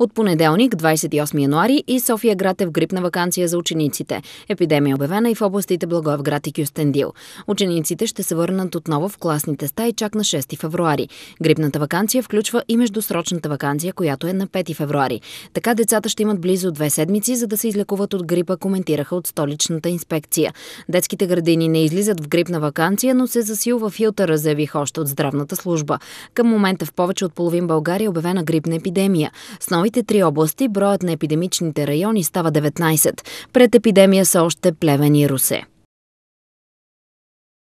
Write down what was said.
От понеделник, 28 януари и София град е в грипна вакансия за учениците. Епидемия е обявена и в областите Благоевград и Кюстендил. Учениците ще се върнат отново в класните стаи чак на 6 февруари. Грипната вакансия включва и междусрочната вакансия, която е на 5 февруари. Така децата ще имат близо две седмици, за да се излекуват от грипа, коментираха от столичната инспекция. Детските градини не излизат в грипна вакансия, но се засилва филтъра, заявих още от здравната служба. Към момента в повече от половин България е обявена грипна епидемия. С нови новите три области броят на епидемичните райони става 19. Пред епидемия са още Плевен и Русе.